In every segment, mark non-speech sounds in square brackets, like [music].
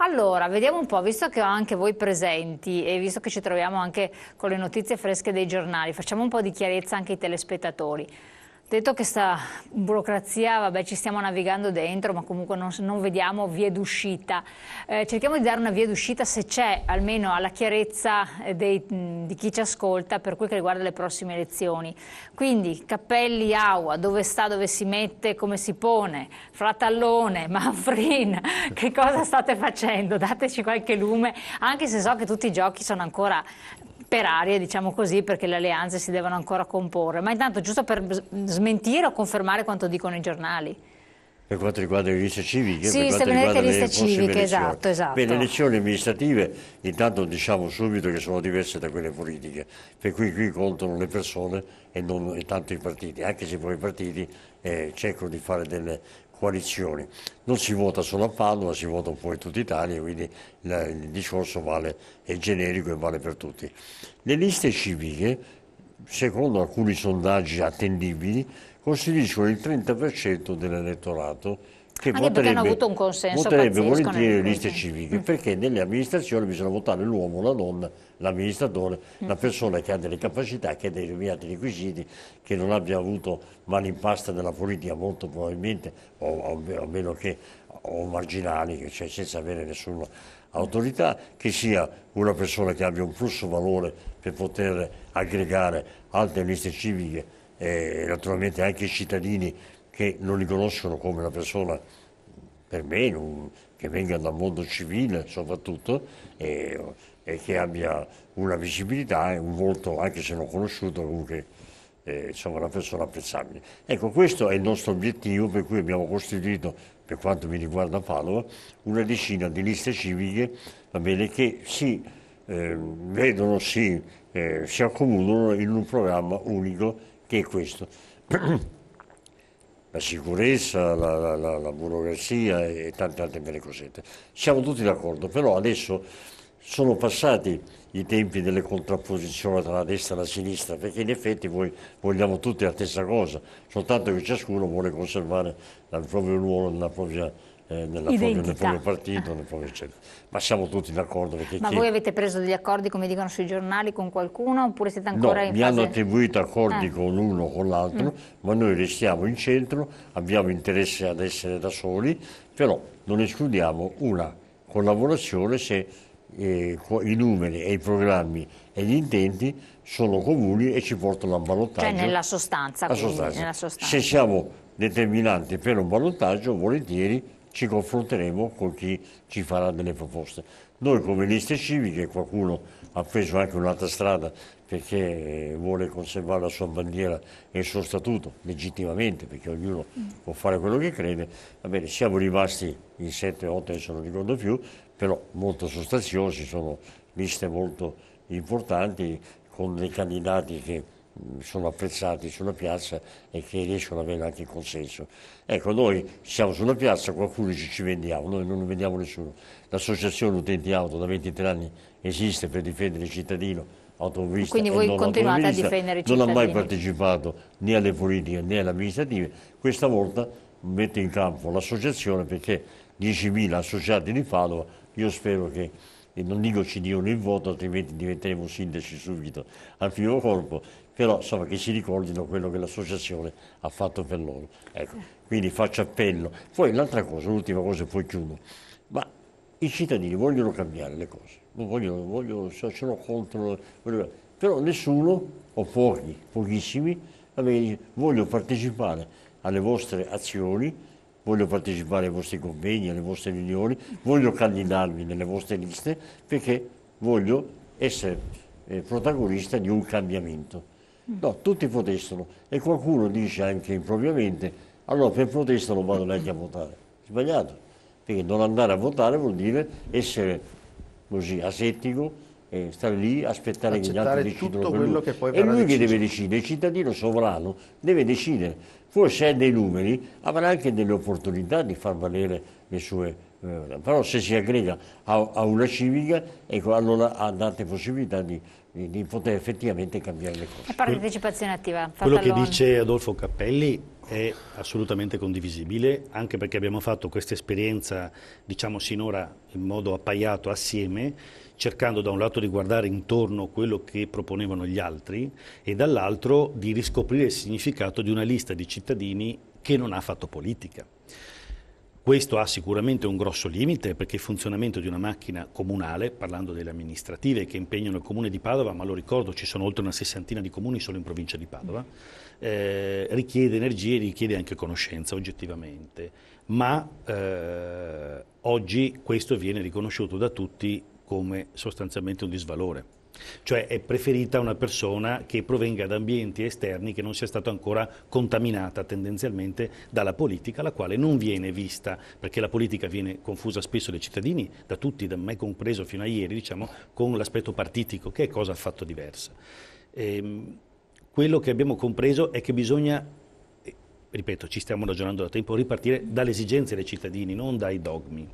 Allora, vediamo un po', visto che ho anche voi presenti e visto che ci troviamo anche con le notizie fresche dei giornali, facciamo un po' di chiarezza anche ai telespettatori. Detto che questa burocrazia, vabbè, ci stiamo navigando dentro, ma comunque non, non vediamo vie d'uscita. Eh, cerchiamo di dare una via d'uscita se c'è, almeno alla chiarezza eh, dei, di chi ci ascolta per quel che riguarda le prossime elezioni. Quindi Cappelli, Aua, dove sta, dove si mette, come si pone, Fratallone, [laughs] Manfrin, che cosa state facendo? Dateci qualche lume, anche se so che tutti i giochi sono ancora per aria, diciamo così, perché le alleanze si devono ancora comporre. Ma intanto, giusto per smentire o confermare quanto dicono i giornali. Per quanto riguarda le liste civiche? Sì, per quanto riguarda le liste civiche, esatto, esatto. Beh, le elezioni amministrative intanto diciamo subito che sono diverse da quelle politiche, per cui qui contano le persone e non tanto i partiti, anche se poi i partiti eh, cercano di fare delle coalizioni. Non si vota solo a Padova, si vota un po' in tutta Italia, quindi il discorso vale, è generico e vale per tutti. Le liste civiche, secondo alcuni sondaggi attendibili, costituiscono il 30% dell'elettorato che Anche perché hanno avuto un consenso voterebbe volentieri le liste civiche, mm. perché nelle amministrazioni bisogna votare l'uomo, la donna, l'amministratore, mm. la persona che ha delle capacità, che ha dei determinati requisiti, che non abbia avuto malimpasta della politica molto probabilmente, o a meno che o marginali, cioè senza avere nessuna autorità, che sia una persona che abbia un flusso valore per poter aggregare altre liste civiche e naturalmente anche i cittadini che non riconoscono come una persona per me non, che venga dal mondo civile soprattutto e, e, che abbia una visibilità e un volto anche se non conosciuto comunque eh, insomma una persona apprezzabile ecco questo è il nostro obiettivo per cui abbiamo costituito per quanto mi riguarda Padova una decina di liste civiche bene, che si eh, vedono si, eh, si accomunano in un programma unico che è questo [clears throat] la sicurezza, la, la, la burocrazia e tante altre belle cosette. Siamo tutti d'accordo, però adesso sono passati i tempi delle contrapposizioni tra la destra e la sinistra, perché in effetti voi vogliamo tutti la stessa cosa, soltanto che ciascuno vuole conservare il proprio ruolo nella propria eh, nella propria, nel proprio partito, nel proprio eccetera. Ma siamo tutti d'accordo. Ma chi... voi avete preso degli accordi, come dicono sui giornali, con qualcuno oppure siete ancora no, in mi fase... hanno attribuito accordi eh. con l'uno o con l'altro, mm. ma noi restiamo in centro, abbiamo interesse ad essere da soli, però non escludiamo una collaborazione se eh, i numeri e i programmi e gli intenti sono comuni e ci portano a un ballottaggio. Cioè nella sostanza, quindi, sostanza. nella sostanza. Se siamo determinanti per un ballottaggio, volentieri ci confronteremo con chi ci farà delle proposte. Noi come liste civiche, qualcuno ha preso anche un'altra strada perché eh, vuole conservare la sua bandiera e il suo statuto, legittimamente, perché ognuno può fare quello che crede, va bene, siamo rimasti in 7, 8, adesso non ricordo più, però molto sostanziosi, sono liste molto importanti con dei candidati che sono apprezzati sulla piazza e che riescono ad avere anche il consenso. Ecco, noi siamo sulla piazza, qualcuno ci, ci vendiamo, noi non vendiamo nessuno. L'associazione Utenti Auto da 23 anni esiste per difendere il cittadino automobilista Quindi voi continuate a difendere il cittadino? Non ha mai partecipato né alle politiche né alle amministrative, questa volta metto in campo l'associazione perché 10.000 associati di Padova, io spero che e non dico ci diano il voto altrimenti diventeremo sindaci subito al primo corpo, però insomma che si ricordino quello che l'associazione ha fatto per loro. Ecco, quindi faccio appello. Poi un'altra cosa, l'ultima cosa e poi chiudo, ma i cittadini vogliono cambiare le cose, vogliono, vogliono, sono contro, vogliono, però nessuno o pochi, pochissimi, voglio partecipare alle vostre azioni voglio partecipare ai vostri convegni, alle vostre riunioni, voglio candidarmi nelle vostre liste perché voglio essere eh, protagonista di un cambiamento. No, tutti protestano e qualcuno dice anche impropriamente, allora per protesta non vado neanche a votare. Sbagliato, perché non andare a votare vuol dire essere così asettico, eh, stare lì, aspettare che gli altri decidano per lui. Che poi e lui deciso. che deve decidere, il cittadino sovrano deve decidere. Forse ha dei numeri, avrà anche delle opportunità di far valere le sue però se si aggrega a, a una civica, ecco, allora ha tante possibilità di, di, poter effettivamente cambiare le cose. La partecipazione attiva. Quello che dice Adolfo Cappelli è assolutamente condivisibile, anche perché abbiamo fatto questa esperienza, diciamo sinora in modo appaiato assieme, cercando da un lato di guardare intorno quello che proponevano gli altri e dall'altro di riscoprire il significato di una lista di cittadini che non ha fatto politica. Questo ha sicuramente un grosso limite perché il funzionamento di una macchina comunale, parlando delle amministrative che impegnano il comune di Padova, ma lo ricordo ci sono oltre una sessantina di comuni solo in provincia di Padova, eh, richiede energie e richiede anche conoscenza oggettivamente, ma eh, oggi questo viene riconosciuto da tutti come sostanzialmente un disvalore. Cioè è preferita una persona che provenga da ambienti esterni che non sia stata ancora contaminata tendenzialmente dalla politica, la quale non viene vista, perché la politica viene confusa spesso dai cittadini, da tutti, da me compreso fino a ieri, diciamo, con l'aspetto partitico, che è cosa affatto diversa. Ehm, quello che abbiamo compreso è che bisogna eh, ripeto, ci stiamo ragionando da tempo, ripartire dalle esigenze dei cittadini, non dai dogmi.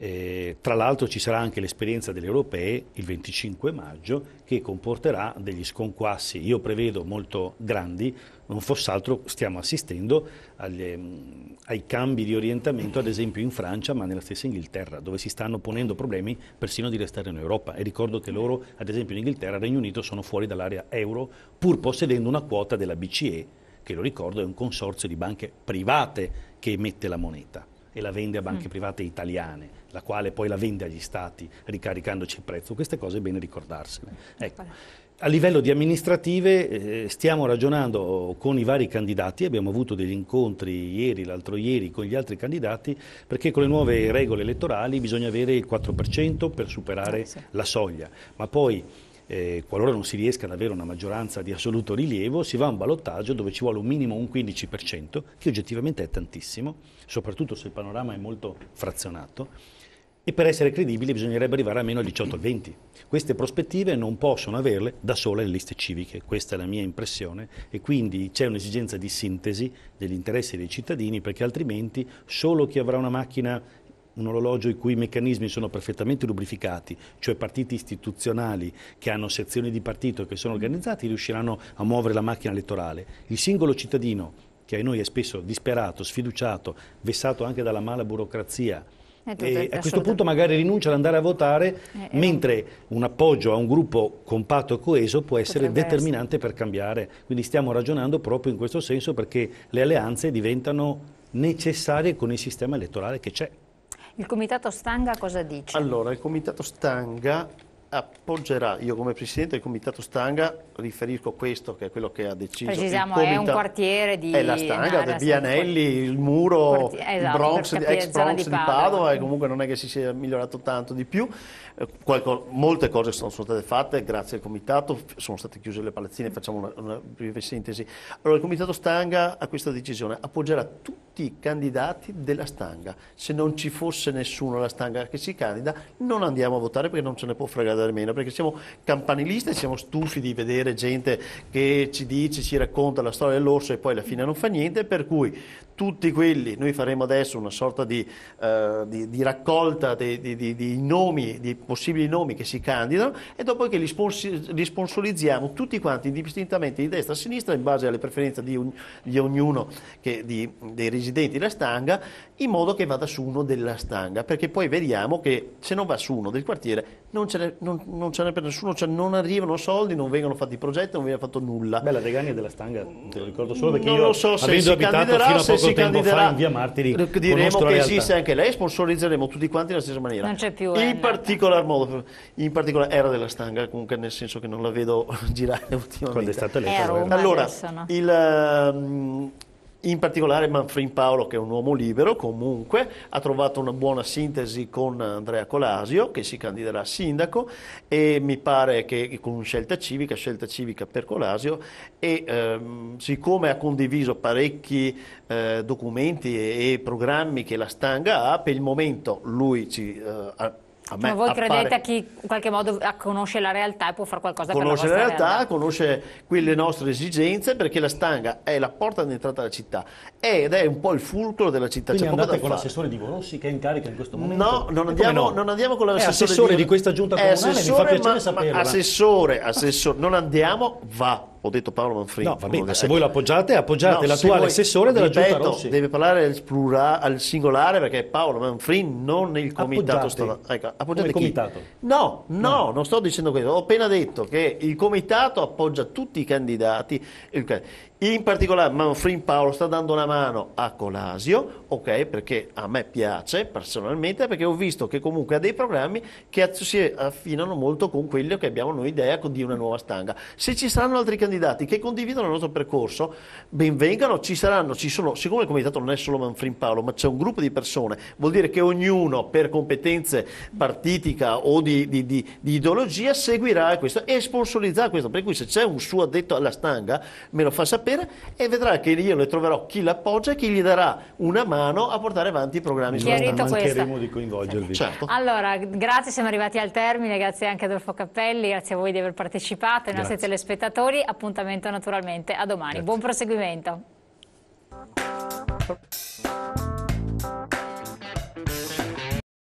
Eh, tra l'altro ci sarà anche l'esperienza delle europee il 25 maggio che comporterà degli sconquassi, io prevedo molto grandi, non fosse altro stiamo assistendo agli, ehm, ai cambi di orientamento ad esempio in Francia ma nella stessa Inghilterra dove si stanno ponendo problemi persino di restare in Europa e ricordo che loro ad esempio in Inghilterra e Regno Unito sono fuori dall'area euro pur possedendo una quota della BCE che lo ricordo è un consorzio di banche private che emette la moneta e la vende a banche mm. private italiane la quale poi la vende agli stati ricaricandoci il prezzo. Queste cose è bene ricordarsene. Ecco. A livello di amministrative eh, stiamo ragionando con i vari candidati, abbiamo avuto degli incontri ieri, l'altro ieri con gli altri candidati, perché con le nuove regole elettorali bisogna avere il 4% per superare eh, la soglia, ma poi eh, qualora non si riesca ad avere una maggioranza di assoluto rilievo, si va a un ballottaggio dove ci vuole un minimo un 15%, che oggettivamente è tantissimo, soprattutto se il panorama è molto frazionato e per essere credibili bisognerebbe arrivare almeno al 18-20. al Queste prospettive non possono averle da sole le liste civiche, questa è la mia impressione e quindi c'è un'esigenza di sintesi degli interessi dei cittadini perché altrimenti solo chi avrà una macchina un orologio i cui meccanismi sono perfettamente lubrificati, cioè partiti istituzionali che hanno sezioni di partito che sono organizzati, riusciranno a muovere la macchina elettorale. Il singolo cittadino, che a noi è spesso disperato, sfiduciato, vessato anche dalla mala burocrazia, eh, e a questo punto magari rinuncia ad andare a votare, eh, eh mentre un appoggio a un gruppo compatto e coeso può essere determinante essere. per cambiare. Quindi stiamo ragionando proprio in questo senso perché le alleanze diventano necessarie con il sistema elettorale che c'è. Il comitato Stanga cosa dice? Allora, il comitato Stanga appoggerà, io come Presidente del Comitato Stanga riferisco questo che è quello che ha deciso Precisiamo, comitato, è un quartiere di... È la Stanga, del Vianelli, il muro, quartiere, esatto, il Bronx, capire, ex Bronx di, Padova, Padova e comunque non è che si sia migliorato tanto di più, eh, Qualco, molte cose sono, sono, state fatte grazie al Comitato, sono state chiuse le palazzine, facciamo una, una breve sintesi. Allora il Comitato Stanga ha questa decisione appoggerà tutti i candidati della Stanga, se non ci fosse nessuno alla Stanga che si candida non andiamo a votare perché non ce ne può fregare andare meno, perché siamo campanilisti e siamo stufi di vedere gente che ci dice, ci racconta la storia dell'orso e poi alla fine non fa niente, per cui tutti quelli, noi faremo adesso una sorta di, eh, di, di raccolta di, nomi, di possibili nomi che si candidano e dopo che li, sponsor, li sponsorizziamo tutti quanti indistintamente di destra a sinistra in base alle preferenze di, un, ognuno che, dei residenti della stanga in modo che vada su uno della stanga perché poi vediamo che se non va su uno del quartiere non ce n'è, non, non ce n'è per nessuno, cioè non arrivano soldi, non vengono fatti progetti, non viene fatto nulla. Beh la Degani della stanga, te lo ricordo solo perché non io lo so se avendo abitato fino a poco si candiderà, in via Martiri diremo che esiste anche lei, sponsorizzeremo tutti quanti nella stessa maniera. Non c'è più. Eh, in ehm. particolar modo, in particolare era della stanga, comunque nel senso che non la vedo [laughs] girare ultimamente. Quando è stata letta. Eh. Allora, adesso, no? il... Um, in particolare Manfrin Paolo, che è un uomo libero, comunque ha trovato una buona sintesi con Andrea Colasio, che si candiderà a sindaco e mi pare che con scelta civica, scelta civica per Colasio e ehm, siccome ha condiviso parecchi eh, documenti e, e, programmi che la Stanga ha, per il momento lui ci eh, ha ma voi appare... credete a chi in qualche modo ah, conosce la realtà e può fare qualcosa conosce per la Conosce la realtà, conosce quelle nostre esigenze, perché la stanga è la porta d'entrata alla città ed è un po' il fulcro della città. Quindi C'è andate con l'assessore di Borossi che è in carica in questo momento? No, non, andiamo, no? non andiamo, con l'assessore di... di... questa giunta comunale, mi fa piacere saperlo. Eh. Assessore, assessore, non andiamo, va ho detto Paolo Manfredi. No, va bene, ma se eh. voi lo appoggiate, appoggiate no, l'attuale assessore della ripeto, Giunta Rossi. deve parlare al, plurale, al singolare perché è Paolo Manfredi non il comitato. Sto, ecco, comitato. No, no, no, non sto dicendo questo. Ho appena detto che il comitato appoggia tutti i candidati. In particolare Manfrin Paolo sta dando una mano a Colasio, ok, perché a me piace personalmente, perché ho visto che comunque ha dei programmi che si affinano molto con quello che abbiamo noi idea di una nuova stanga. Se ci saranno altri candidati che condividono il nostro percorso, benvengano, ci saranno, ci sono, siccome il comitato non è solo Manfrin Paolo, ma c'è un gruppo di persone, vuol dire che ognuno per competenze partitica o di, di, di, di ideologia seguirà questo e sponsorizzerà questo, per cui se c'è un suo addetto alla stanga me lo fa sapere sapere e vedrà che io ne troverò chi l'appoggia e chi gli darà una mano a portare avanti i programmi Chiarito sulla di coinvolgervi. Certo. Allora, grazie, siamo arrivati al termine, grazie anche a Adolfo Cappelli, grazie a voi di aver partecipato, ai nostri telespettatori, appuntamento naturalmente a domani. Grazie. Buon proseguimento.